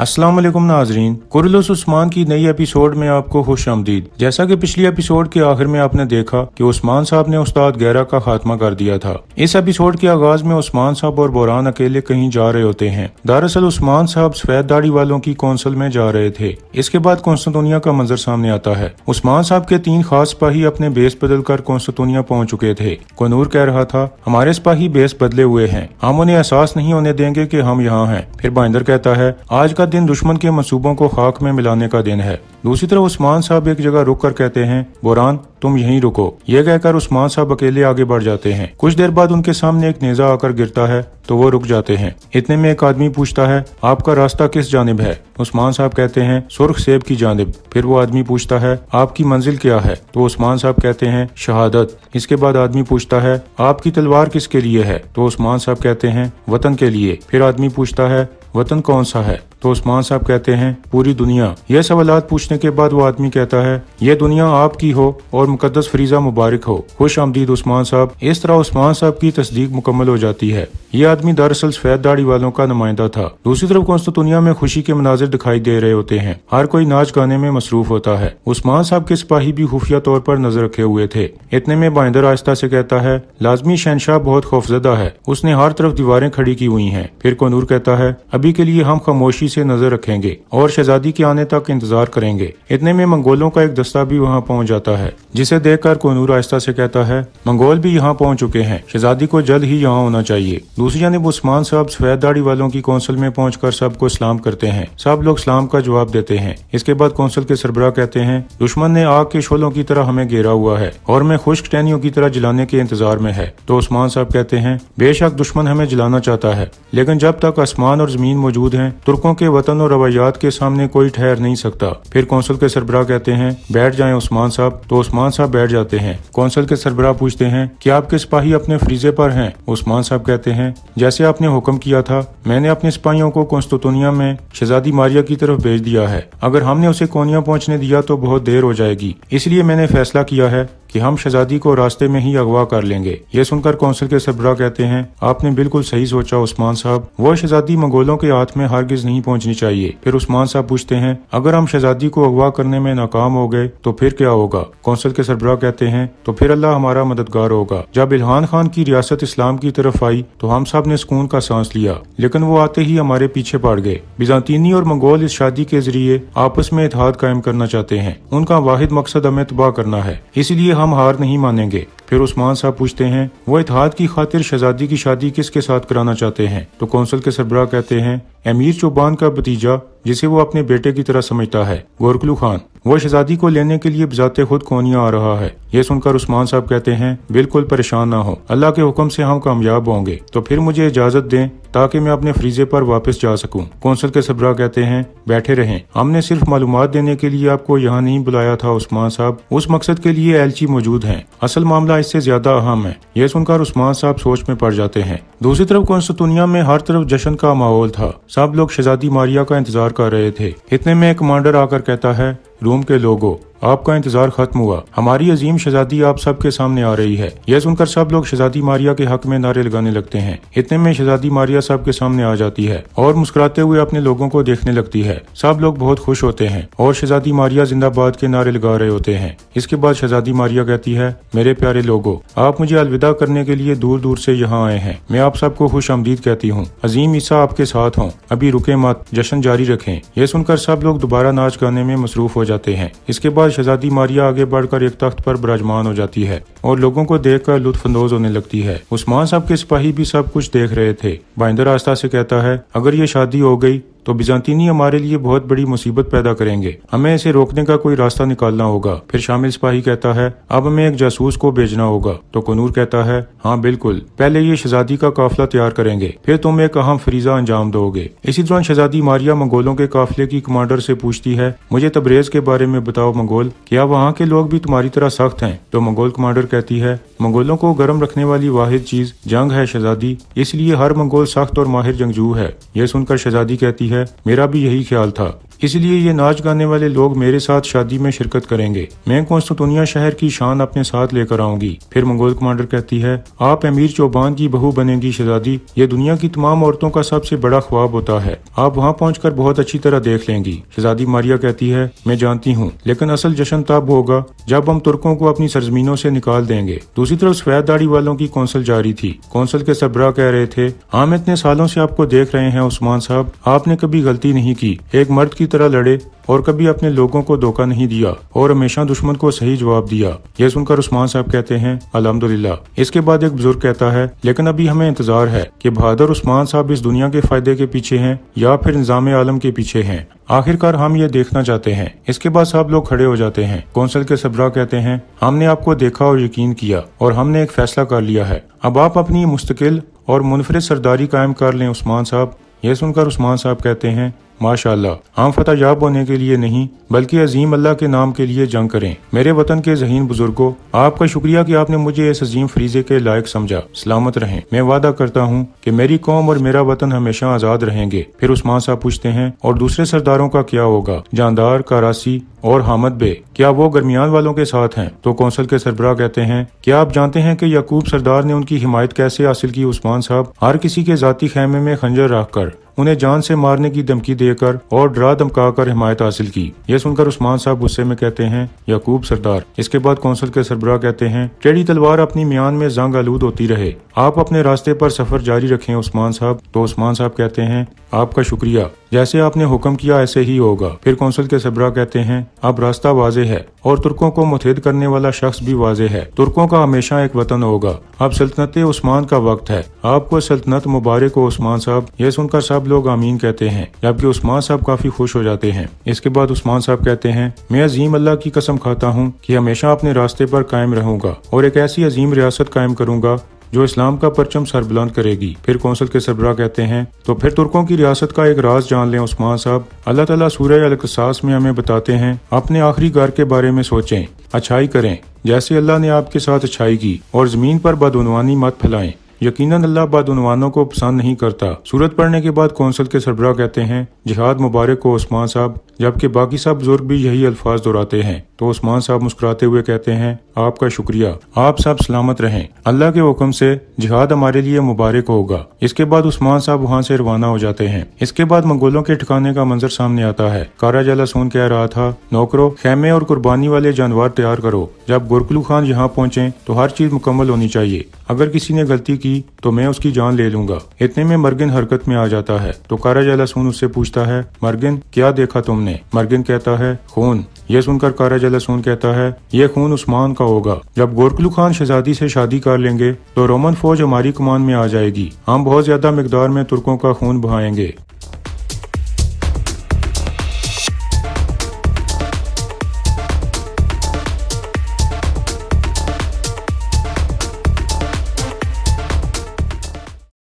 असलम नाजरीन कुरलस उस्मान की नई एपिसोड में आपको खुश आमदीद जैसा कि पिछली एपिसोड के आखिर में आपने देखा कि उस्मान साहब ने उस्ताद गैरा का खात्मा कर दिया था इस एपिसोड के आगाज में उस्मान साहब और बोरान अकेले कहीं जा रहे होते हैं दरअसल उस्मान साहब सफेद दाढ़ी वालों की कौंसल में जा रहे थे इसके बाद कौंस्तुनिया का मंजर सामने आता है उस्मान साहब के तीन खास सिपाही अपने बेस बदल कर कौंस्तुनिया पहुँच चुके थे कनूर कह रहा था हमारे सिपाही बेस बदले हुए हैं हम उन्हें एहसास नहीं होने देंगे की हम यहाँ हैं फिर बाइंदर कहता है आज का दिन दुश्मन के मनसूबों को खाक में मिलाने का दिन है दूसरी तरफ उस्मान साहब एक जगह रुक कर कहते हैं बुरान तुम यहीं रुको ये कहकर उस्मान साहब अकेले आगे बढ़ जाते हैं कुछ देर बाद उनके सामने एक नेजा आकर गिरता है तो वो रुक जाते हैं इतने में एक आदमी पूछता है आपका रास्ता किस जानब है उस्मान साहब कहते हैं सुर्ख सेब की जानब फिर वो आदमी पूछता है आपकी मंजिल क्या है तो उस्मान साहब कहते हैं शहादत इसके बाद आदमी पूछता है आपकी तलवार किसके लिए है तो उस्मान साहब कहते हैं वतन के लिए फिर आदमी पूछता है वतन कौन सा है तो उस्मान साहब कहते हैं पूरी दुनिया यह सवाल पूछने के बाद वो आदमी कहता है यह दुनिया आपकी हो और मुकदस फरीजा मुबारक हो खुश आमदीद उस्मान साहब इस तरह उस्मान साहब की तस्दीक मुकम्मल हो जाती है ये आदमी दरअसल सफेद दाढ़ी वालों का नुमाइंदा था दूसरी तरफ कौन दुनिया में खुशी के मनाजिर दिखाई दे रहे होते हैं हर कोई नाच गाने में मसरूफ होता है उस्मान साहब के सिपाही भी खुफिया तौर पर नजर रखे हुए थे इतने में बाइंदर आस्था से कहता है लाजमी शहनशाह बहुत खौफजदा है उसने हर तरफ दीवारें खड़ी की हुई है फिर कौनूर कहता है अभी अभी के लिए हम खामोशी से नजर रखेंगे और शहजादी के आने तक इंतजार करेंगे इतने में मंगोलों का एक दस्ता भी वहाँ पहुँच जाता है जिसे देख कर कोनूर आहिस्ता से कहता है मंगोल भी यहाँ पहुँच चुके हैं शहजादी को जल्द ही यहाँ होना चाहिए दूसरी जानब उस्मान साहब सफेद दाढ़ी वालों की कौंसिल में पहुँच कर सबको सलाम करते हैं सब लोग सलाम का जवाब देते हैं इसके बाद कौंसिल के सरबरा कहते हैं दुश्मन ने आग के शोलों की तरह हमें घेरा हुआ है और मैं खुश्क टहनियों की तरह जलाने के इंतजार में है तो उस्मान साहब कहते हैं बेशक दुश्मन हमें जलाना चाहता है लेकिन जब तक आसमान और जमीन मुजरमीन मौजूद हैं तुर्कों के वतन और रवायात के सामने कोई ठहर नहीं सकता फिर कौंसल के सरबराह कहते हैं बैठ जाए उस्मान साहब तो उस्मान साहब बैठ जाते हैं कौंसल के सरबराह पूछते हैं की आपके सिपाही अपने फ्रीजे पर हैं उस्मान साहब कहते हैं जैसे आपने हुक्म किया था मैंने अपने सिपाहियों को कॉन्स्तुतुनिया में शहजादी मारिया की तरफ भेज दिया है अगर हमने उसे कोनिया पहुँचने दिया तो बहुत देर हो जाएगी इसलिए मैंने फैसला किया है कि हम शहजादी को रास्ते में ही अगवा कर लेंगे ये सुनकर कौंसिल के सरबरा कहते हैं आपने बिल्कुल सही सोचा उस्मान साहब वो शहजादी मंगोलों के हाथ में हारगिज नहीं पहुंचनी चाहिए फिर उस्मान साहब पूछते हैं अगर हम शहजादी को अगवा करने में नाकाम हो गए तो फिर क्या होगा कौंसिल के सरबरा कहते हैं तो फिर अल्लाह हमारा मददगार होगा जब इल्हान खान की रियासत इस्लाम की तरफ आई तो हम सब ने सुकून का सांस लिया लेकिन वो आते ही हमारे पीछे पड़ गए बिजातीनी और मंगोल इस शादी के जरिए आपस में इतिहाद कायम करना चाहते हैं उनका वाहिद मकसद हमें तबाह करना है इसलिए हम हम हार नहीं मानेंगे फिर उस्मान साहब पूछते हैं वो इतिहाद की खातिर शहजादी की शादी किसके साथ कराना चाहते हैं तो कौंसल के सरबराह कहते हैं अमीर चौबान का भतीजा जिसे वो अपने बेटे की तरह समझता है गोरकलू खान वो शहजादी को लेने के लिए बजाते खुद कोनिया आ रहा है ये सुनकर उस्मान साहब कहते हैं बिल्कुल परेशान ना हो अल्लाह के हुक्म से हम कामयाब होंगे तो फिर मुझे इजाजत दें ताकि मैं अपने फ्रीजे पर वापस जा सकूं। कौंसल के सबरा कहते हैं बैठे रहें हमने सिर्फ मालूम देने के लिए आपको यहाँ नहीं बुलाया था उस्मान साहब उस मकसद के लिए एलची मौजूद है असल मामला का इससे ज्यादा अहम है यह सुनकर उस्मान साहब सोच में पड़ जाते हैं दूसरी तरफ कॉन्स्टुनिया में हर तरफ जश्न का माहौल था सब लोग शहजादी मारिया का इंतजार कर रहे थे इतने में कमांडर आकर कहता है रूम के लोगों आपका इंतजार खत्म हुआ हमारी अजीम शहजादी आप सबके सामने आ रही है यह सुनकर सब लोग शहजादी मारिया के हक में नारे लगाने लगते हैं इतने में शहजादी मारिया सब के सामने आ जाती है और मुस्कुराते हुए अपने लोगों को देखने लगती है सब लोग बहुत खुश होते हैं और शहजादी मारिया जिंदाबाद के नारे लगा रहे होते हैं इसके बाद शहजादी मारिया कहती है मेरे प्यारे लोगो आप मुझे अलविदा करने के लिए दूर दूर से यहाँ आए हैं मैं आप सबको खुश आमदीद कहती हूँ अजीम ईसा आपके साथ हूँ अभी रुके मत जश्न जारी रखे यह सुनकर सब लोग दोबारा नाच गाने में मसरूफ हो जाते हैं इसके बाद शहजादी मारिया आगे बढ़कर एक तख्त पर विराजमान हो जाती है और लोगों को देख कर लुत्फानंदोज होने लगती है उस्मान साहब के सिपाही भी सब कुछ देख रहे थे बाइंदर आस्था से कहता है अगर ये शादी हो गई तो बिजांतीनी हमारे लिए बहुत बड़ी मुसीबत पैदा करेंगे हमें इसे रोकने का कोई रास्ता निकालना होगा फिर शामिल सिपाही कहता है अब हमें एक जासूस को भेजना होगा तो कनूर कहता है हाँ बिल्कुल पहले ये शहजादी का काफिला तैयार करेंगे फिर तुम एक अहम फरीजा अंजाम दोगे इसी दौरान शहजादी मारिया मंगोलों के काफिले की कमांडर से पूछती है मुझे तबरेज के बारे में बताओ मंगोल क्या वहाँ के लोग भी तुम्हारी तरह सख्त है तो मंगोल कमांडर कहती है मंगोलों को गर्म रखने वाली वाहिद चीज जंग है शहजादी इसलिए हर मंगोल सख्त और माहिर जंगजू है यह सुनकर शहजादी कहती है है मेरा भी यही ख्याल था इसलिए ये नाच गाने वाले लोग मेरे साथ शादी में शिरकत करेंगे मैं कॉन्स्टोटोनिया शहर की शान अपने साथ लेकर आऊंगी फिर मंगोल कमांडर कहती है आप अमीर चौबान की बहू बनेंगी शहजादी ये दुनिया की तमाम औरतों का सबसे बड़ा ख्वाब होता है आप वहाँ पहुँच बहुत अच्छी तरह देख लेंगी शहजादी मारिया कहती है मैं जानती हूँ लेकिन असल जश्न तब होगा जब हम तुर्कों को अपनी सरजमीनों ऐसी निकाल देंगे दूसरी तरफ सफेद दाढ़ी वालों की कौंसल जारी थी कौंसल के सबरा कह रहे थे हम इतने सालों से आपको देख रहे हैं उस्मान साहब आपने कभी गलती नहीं की एक मर्द की की तरह लड़े और कभी अपने लोगों को धोखा नहीं दिया और हमेशा दुश्मन को सही जवाब दिया यह सुनकर उस्मान साहब कहते हैं अलहमदुल्ला इसके बाद एक बुजुर्ग कहता है लेकिन अभी हमें इंतजार है की बहादुर उस्मान साहब इस दुनिया के फायदे के पीछे है या फिर निज़ाम आलम के पीछे है आखिरकार हम ये देखना चाहते हैं इसके बाद सब लोग खड़े हो जाते हैं कौंसल के सबरा कहते हैं हमने आपको देखा और यकीन किया और हमने एक फैसला कर लिया है अब आप अपनी मुस्तकिल और मुनफरद सरदारी कायम कर लें उस्मान साहब यह सुनकर उस्मान साहब कहते हैं माशाल्लाह आम फतह याब होने के लिए नहीं बल्कि अजीम अल्लाह के नाम के लिए जंग करें मेरे वतन के जहीन बुजुर्गो आपका शुक्रिया कि आपने मुझे इस अजीम फरीजे के लायक समझा सलामत रहें मैं वादा करता हूँ कि मेरी कौम और मेरा वतन हमेशा आज़ाद रहेंगे फिर उस्मान साहब पूछते हैं और दूसरे सरदारों का क्या होगा जानदार करासी और हामद बे क्या वो गर्मियान वालों के साथ हैं तो कौंसल के सरबराह कहते हैं क्या आप जानते हैं कि यकूब सरदार ने उनकी हिमायत कैसे हासिल की उस्मान साहब हर किसी के जाती खेमे में खंजर रख कर उन्हें जान से मारने की धमकी देकर और डरा धमका कर हिमायत हासिल की यह सुनकर उस्मान साहब गुस्से में कहते हैं यकूब सरदार इसके बाद कौंसल के सरबरा कहते हैं टेढ़ी तलवार अपनी म्यान में जंग आलूद होती रहे आप अपने रास्ते पर सफर जारी रखें उस्मान साहब तो उस्मान साहब कहते हैं आपका शुक्रिया जैसे आपने हुक्म किया ऐसे ही होगा फिर कौंसिल के सबरा कहते हैं अब रास्ता वाजे है और तुर्कों को मुतहद करने वाला शख्स भी वाजे है तुर्कों का हमेशा एक वतन होगा अब सल्तनत उस्मान का वक्त है आपको सल्तनत मुबारक हो उस्मान साहब यह सुनकर सब लोग आमीन कहते हैं जबकि उस्मान साहब काफी खुश हो जाते हैं इसके बाद उस्मान साहब कहते हैं मैं अजीम अल्लाह की कसम खाता हूँ की हमेशा अपने रास्ते पर कायम रहूँगा और एक ऐसी अजीम रियासत कायम करूँगा जो इस्लाम का परचम सरबुलंद करेगी फिर कौंसिल के सरबरा कहते हैं तो फिर तुर्कों की रियासत का एक राज जान लें उस्मान साहब अल्लाह ताला सूर्य अलकसास में हमें बताते हैं अपने आखिरी घर के बारे में सोचें अच्छाई करें जैसे अल्लाह ने आपके साथ अच्छाई की और जमीन पर बदनवानी मत फैलाएं यकीनन अल्लाह बदनवानों को पसंद नहीं करता सूरत पढ़ने के बाद कौंसिल के सरबरा कहते हैं जिहाद मुबारक को उस्मान साहब जबकि बाकी सब बुजुर्ग भी यही अल्फाज दोहराते हैं तो उस्मान साहब मुस्कुराते हुए कहते हैं आपका शुक्रिया आप सब सलामत रहें अल्लाह के हुक्म से जिहाद हमारे लिए मुबारक होगा इसके बाद उस्मान साहब वहाँ से रवाना हो जाते हैं इसके बाद मंगोलों के ठिकाने का मंजर सामने आता है कारा जला सोन कह रहा था नौकरो खेमे और कुर्बानी वाले जानवर तैयार करो जब गुरकुलू खान यहाँ पहुँचे तो हर चीज मुकम्मल होनी चाहिए अगर किसी ने गलती की तो मैं उसकी जान ले लूंगा इतने में मरगिन हरकत में आ जाता है तो कारा जला सोन उससे पूछता है मरगिन क्या देखा तुमने सामने मरगिन कहता है खून यह सुनकर कारा जलासून कहता है यह खून उस्मान का होगा जब गोरखलू खान शहजादी से शादी कर लेंगे तो रोमन फौज हमारी कमान में आ जाएगी हम बहुत ज्यादा मकदार में तुर्कों का खून बहाएंगे